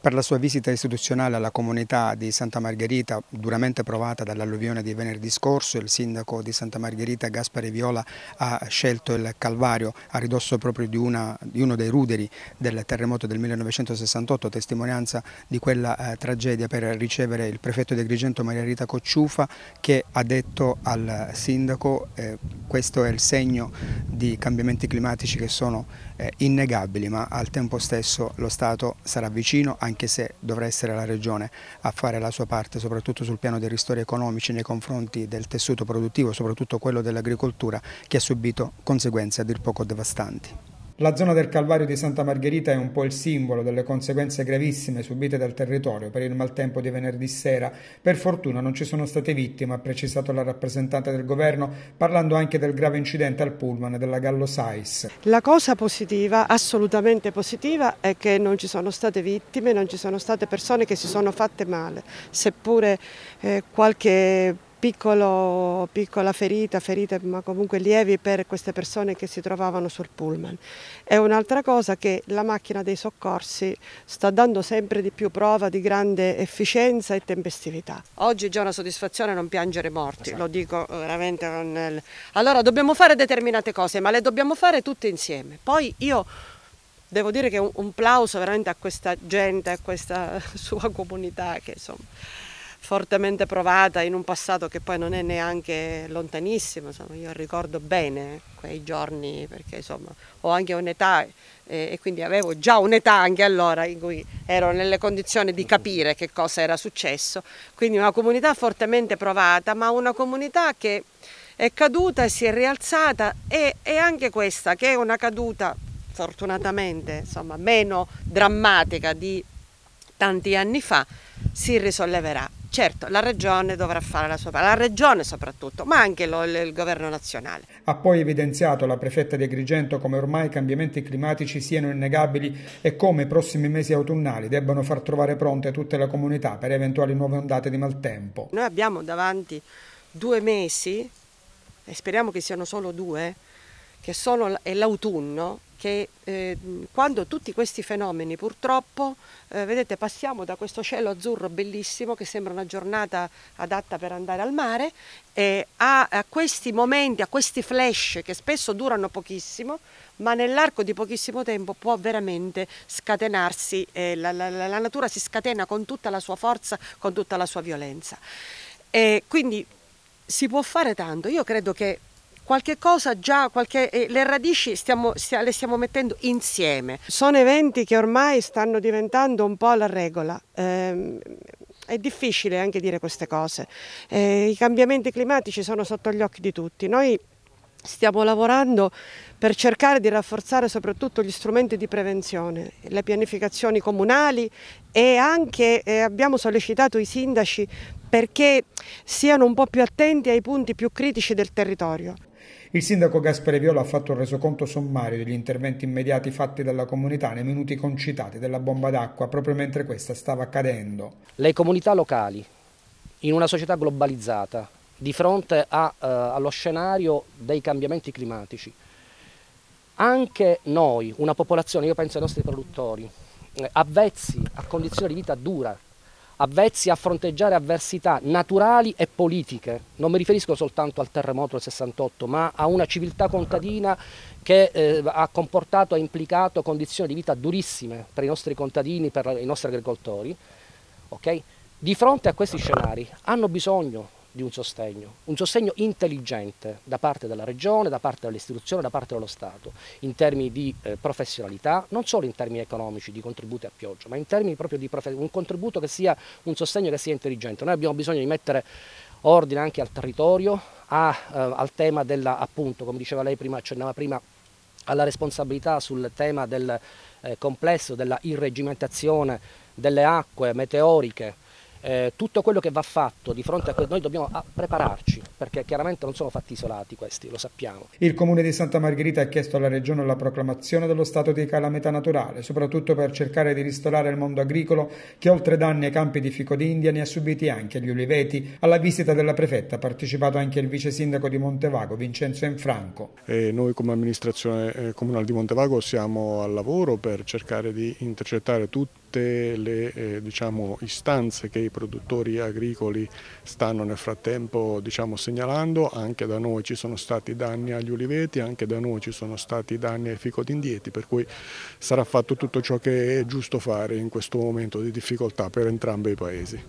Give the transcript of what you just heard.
per la sua visita istituzionale alla comunità di Santa Margherita, duramente provata dall'alluvione di venerdì scorso, il sindaco di Santa Margherita Gaspare Viola ha scelto il Calvario a ridosso proprio di, una, di uno dei ruderi del terremoto del 1968, testimonianza di quella eh, tragedia per ricevere il prefetto di Agrigento Maria Rita Cocciufa che ha detto al sindaco eh, questo è il segno di cambiamenti climatici che sono eh, innegabili ma al tempo stesso lo Stato sarà vicino a anche se dovrà essere la Regione a fare la sua parte, soprattutto sul piano dei ristori economici nei confronti del tessuto produttivo, soprattutto quello dell'agricoltura, che ha subito conseguenze a dir poco devastanti. La zona del Calvario di Santa Margherita è un po' il simbolo delle conseguenze gravissime subite dal territorio per il maltempo di venerdì sera. Per fortuna non ci sono state vittime, ha precisato la rappresentante del governo, parlando anche del grave incidente al pullman della Gallo Sais. La cosa positiva, assolutamente positiva, è che non ci sono state vittime, non ci sono state persone che si sono fatte male, seppure eh, qualche piccolo, piccola ferita, ferite ma comunque lievi per queste persone che si trovavano sul pullman. È un'altra cosa che la macchina dei soccorsi sta dando sempre di più prova di grande efficienza e tempestività. Oggi è già una soddisfazione non piangere morti, esatto. lo dico veramente. Con... Allora dobbiamo fare determinate cose, ma le dobbiamo fare tutte insieme. Poi io devo dire che un, un plauso veramente a questa gente, a questa sua comunità che insomma fortemente provata in un passato che poi non è neanche lontanissimo, insomma, io ricordo bene quei giorni perché insomma ho anche un'età e, eh, e quindi avevo già un'età anche allora in cui ero nelle condizioni di capire che cosa era successo, quindi una comunità fortemente provata ma una comunità che è caduta, e si è rialzata e, e anche questa che è una caduta fortunatamente insomma, meno drammatica di tanti anni fa, si risolleverà. Certo, la regione dovrà fare la sua parte, la regione soprattutto, ma anche lo, il governo nazionale. Ha poi evidenziato la prefetta di Agrigento come ormai i cambiamenti climatici siano innegabili e come i prossimi mesi autunnali debbano far trovare pronte tutte le comunità per eventuali nuove ondate di maltempo. Noi abbiamo davanti due mesi, e speriamo che siano solo due, che sono, è l'autunno che eh, quando tutti questi fenomeni purtroppo, eh, vedete, passiamo da questo cielo azzurro bellissimo che sembra una giornata adatta per andare al mare, eh, a, a questi momenti, a questi flash che spesso durano pochissimo, ma nell'arco di pochissimo tempo può veramente scatenarsi, eh, la, la, la, natura si scatena con tutta la sua forza, con tutta la sua violenza. quindi si può fare tanto, io credo che qualche cosa già, qualche, eh, le radici stiamo, stia, le stiamo mettendo insieme. Sono eventi che ormai stanno diventando un po' la regola. Eh, è difficile anche dire queste cose. Eh, I cambiamenti climatici sono sotto gli occhi di tutti. Noi stiamo lavorando per cercare di rafforzare soprattutto gli strumenti di prevenzione, le pianificazioni comunali e anche eh, abbiamo sollecitato i sindaci perché siano un po' più attenti ai punti più critici del territorio. Il sindaco Gaspare Viola ha fatto un resoconto sommario degli interventi immediati fatti dalla comunità nei minuti concitati della bomba d'acqua proprio mentre questa stava accadendo. Le comunità locali in una società globalizzata di fronte a, eh, allo scenario dei cambiamenti climatici. Anche noi, una popolazione, io penso ai nostri produttori, eh, avvezzi a condizioni di vita dura, avvezzi a fronteggiare avversità naturali e politiche. Non mi riferisco soltanto al terremoto del 68, ma a una civiltà contadina che eh, ha comportato, ha implicato condizioni di vita durissime per i nostri contadini, per i nostri agricoltori. Okay? Di fronte a questi scenari hanno bisogno di un sostegno, un sostegno intelligente da parte della Regione, da parte dell'istituzione, da parte dello Stato, in termini di eh, professionalità, non solo in termini economici, di contributi a pioggia, ma in termini proprio di un contributo che sia un sostegno che sia intelligente. Noi abbiamo bisogno di mettere ordine anche al territorio, a, eh, al tema della, appunto, come diceva lei prima, accennava prima, alla responsabilità sul tema del eh, complesso della irregimentazione delle acque meteoriche, eh, tutto quello che va fatto di fronte a questo, noi dobbiamo ah, prepararci, perché chiaramente non sono fatti isolati questi, lo sappiamo. Il Comune di Santa Margherita ha chiesto alla Regione la proclamazione dello stato di calamità naturale, soprattutto per cercare di ristorare il mondo agricolo che oltre danni ai campi di fico d'India ne ha subiti anche gli uliveti. Alla visita della prefetta ha partecipato anche il vice sindaco di Montevago, Vincenzo Enfranco. E noi come amministrazione eh, comunale di Montevago siamo al lavoro per cercare di intercettare tutti tutte le eh, diciamo, istanze che i produttori agricoli stanno nel frattempo diciamo, segnalando, anche da noi ci sono stati danni agli uliveti, anche da noi ci sono stati danni ai ficodindieti, per cui sarà fatto tutto ciò che è giusto fare in questo momento di difficoltà per entrambi i paesi.